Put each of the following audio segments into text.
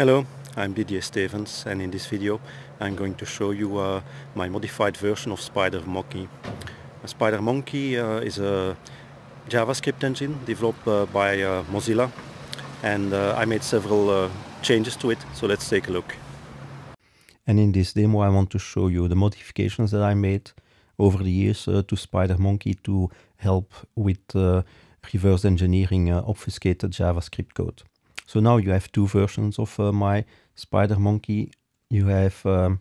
Hello, I'm Didier Stevens and in this video I'm going to show you uh, my modified version of Spider Monkey. Uh, Spider Monkey uh, is a JavaScript engine developed uh, by uh, Mozilla and uh, I made several changes to it, so let's take a look. And in this demo I want to show you the modifications that I made over the years to Spider Monkey to help with reverse engineering obfuscated JavaScript code. So now you have two versions of uh, my Spider Monkey. You have um,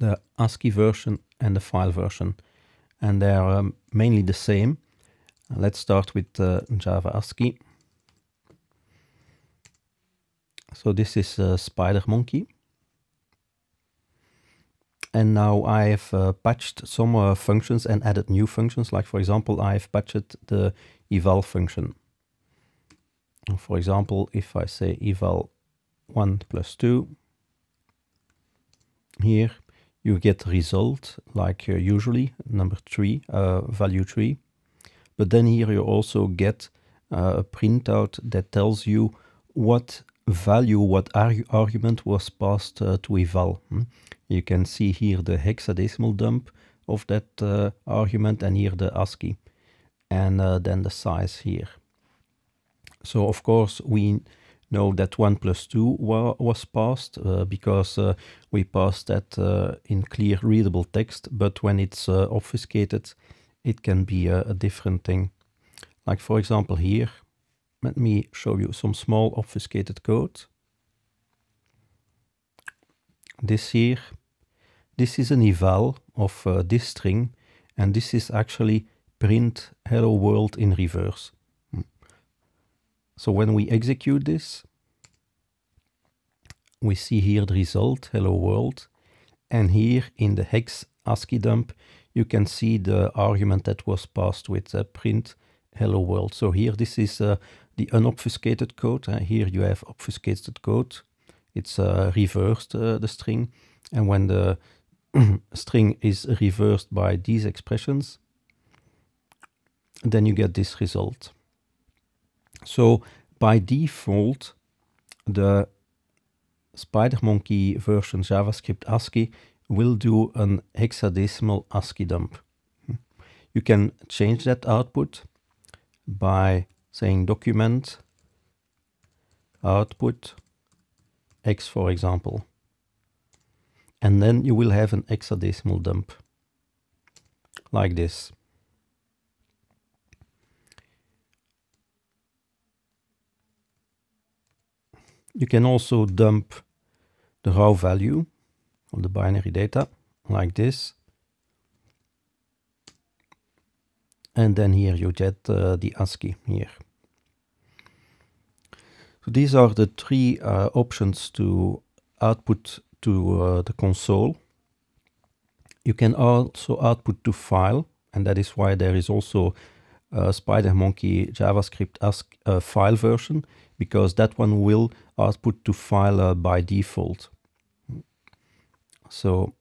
the ASCII version and the file version, and they are um, mainly the same. Let's start with uh, Java ASCII. So this is uh, Spider Monkey. And now I have uh, patched some uh, functions and added new functions. Like for example, I have patched the eval function. For example, if I say eval 1 plus 2 here, you get result like uh, usually number 3, uh, value 3. But then here you also get uh, a printout that tells you what value, what argument was passed uh, to eval. Hmm? You can see here the hexadecimal dump of that uh, argument and here the ASCII and then the size here. So of course we know that one plus two wa was passed uh, because uh, we passed that uh, in clear readable text. But when it's uh, obfuscated, it can be a different thing. Like for example here, let me show you some small obfuscated code. This here, this is an eval of uh, this string and this is actually print hello world in reverse. So when we execute this, we see here the result, hello world. And here in the hex ASCII dump, you can see the argument that was passed with the print hello world. So here this is uh, the unobfuscated code. Uh, here you have obfuscated code. It's uh, reversed, uh, the string. And when the string is reversed by these expressions, then you get this result. So by default, the Spider Monkey version JavaScript ASCII will do an hexadecimal ASCII dump. You can change that output by saying document output x for example. And then you will have an hexadecimal dump like this. You can also dump the raw value of the binary data like this. And then here you get uh, the ASCII here. So these are the three uh, options to output to uh, the console. You can also output to file, and that is why there is also uh, a SpiderMonkey JavaScript ASC, uh, file version, because that one will output to file by default. So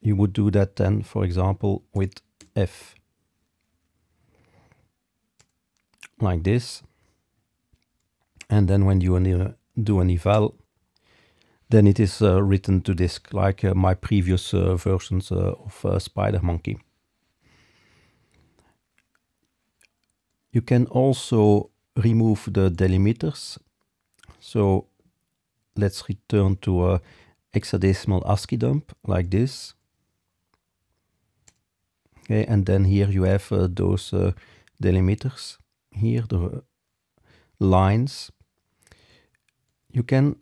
you would do that then, for example, with F. Like this. And then when you do an eval, then it is uh, written to disk, like uh, my previous uh, versions uh, of uh, Spider Monkey. You can also remove the delimiters so let's return to a hexadecimal ASCII dump like this. Okay, and then here you have uh, those uh, delimiters, here the uh, lines. You can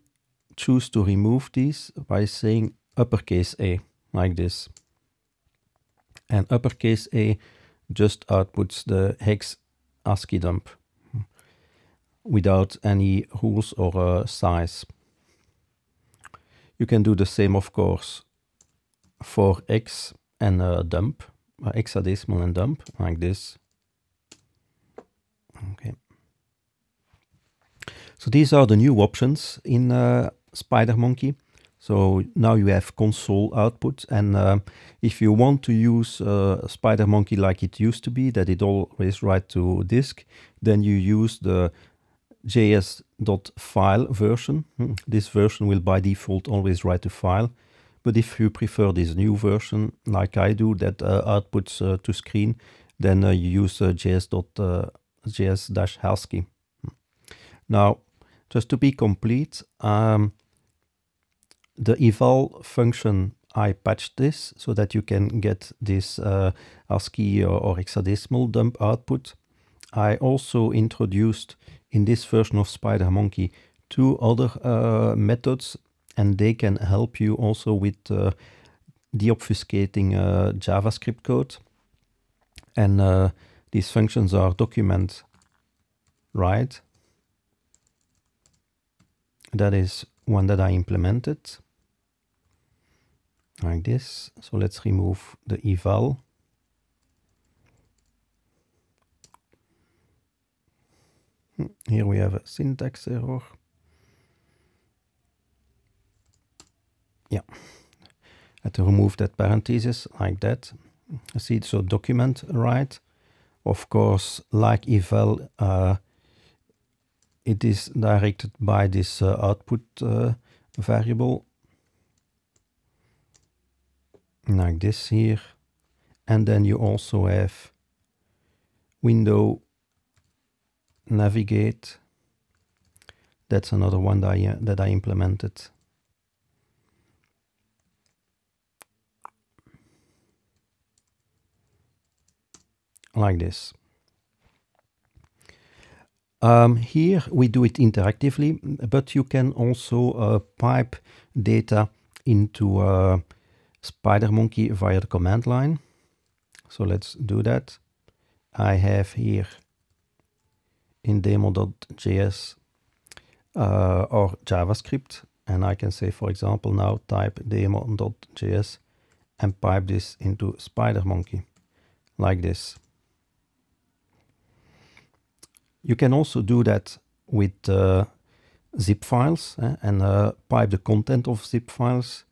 choose to remove these by saying uppercase A, like this. And uppercase A just outputs the hex ASCII dump without any rules or uh, size. You can do the same, of course, for X and uh, dump, uh, hexadecimal and dump, like this. Okay. So these are the new options in uh, Spider Monkey. So now you have console output and uh, if you want to use uh, Spider Monkey like it used to be, that it always write to disk, then you use the js.file version. Hmm. This version will by default always write to file. But if you prefer this new version, like I do, that uh, outputs uh, to screen, then uh, you use uh, jsjs halski uh, Now, just to be complete, um, the eval function, I patched this so that you can get this ASCII uh, or, or hexadecimal dump output. I also introduced in this version of Spider Monkey two other uh, methods and they can help you also with uh, deobfuscating uh, JavaScript code. And uh, these functions are document write. That is one that I implemented like this. So let's remove the eval. Here we have a syntax error. Yeah, I had to remove that parenthesis like that. I see, so document right. Of course, like eval, uh, it is directed by this uh, output uh, variable. Like this here. And then you also have window navigate. That's another one that I, that I implemented. Like this. Um, here we do it interactively, but you can also uh, pipe data into uh, SpiderMonkey via the command line. So let's do that. I have here in demo.js uh, or JavaScript. And I can say, for example, now type demo.js and pipe this into SpiderMonkey, like this. You can also do that with uh, zip files eh, and uh, pipe the content of zip files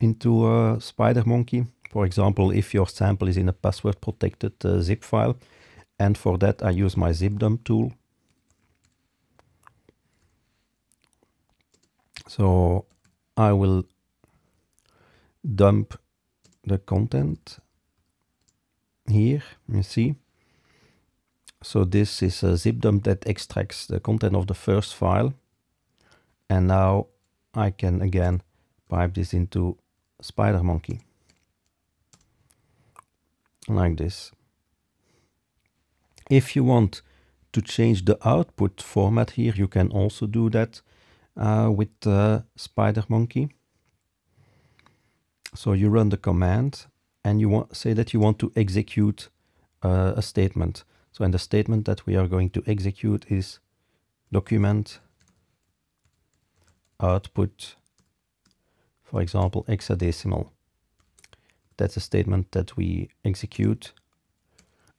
into uh, SpiderMonkey. For example, if your sample is in a password protected uh, zip file, and for that I use my zipdump tool, So I will dump the content here, you see. So this is a zip dump that extracts the content of the first file. And now I can again pipe this into Spider Monkey. Like this. If you want to change the output format here, you can also do that uh, with the spider monkey. So you run the command and you want, say that you want to execute uh, a statement. So and the statement that we are going to execute is document output, for example, hexadecimal. That's a statement that we execute.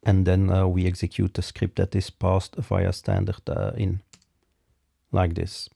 And then uh, we execute the script that is passed via standard uh, in like this.